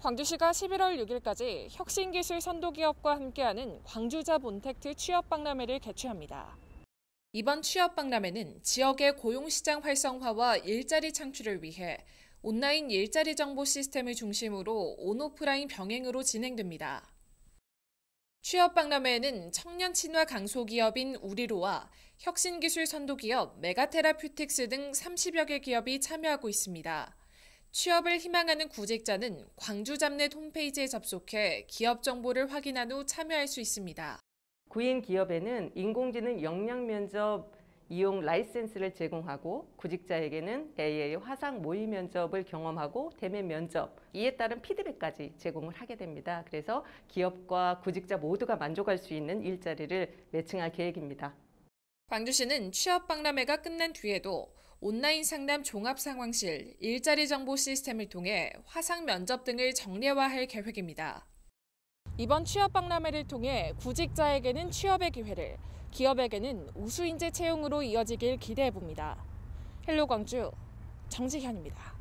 광주시가 11월 6일까지 혁신기술 선도기업과 함께하는 광주자 본택트 취업박람회를 개최합니다. 이번 취업박람회는 지역의 고용시장 활성화와 일자리 창출을 위해 온라인 일자리 정보 시스템을 중심으로 온오프라인 병행으로 진행됩니다. 취업박람회에는 청년 친화 강소기업인 우리로와 혁신기술 선도기업 메가테라퓨틱스 등 30여 개 기업이 참여하고 있습니다. 취업을 희망하는 구직자는 광주 잡넷 홈페이지에 접속해 기업 정보를 확인한 후 참여할 수 있습니다. 구인 기업에는 인공지능 역량 면접 이용 라이센스를 제공하고 구직자에게는 AA 화상 모의 면접을 경험하고 대면 면접, 이에 따른 피드백까지 제공을 하게 됩니다. 그래서 기업과 구직자 모두가 만족할 수 있는 일자리를 매칭할 계획입니다. 광주시는 취업 박람회가 끝난 뒤에도 온라인 상담 종합상황실, 일자리 정보 시스템을 통해 화상 면접 등을 정례화할 계획입니다. 이번 취업 박람회를 통해 구직자에게는 취업의 기회를, 기업에게는 우수인재 채용으로 이어지길 기대해 봅니다. 헬로 광주 정지현입니다.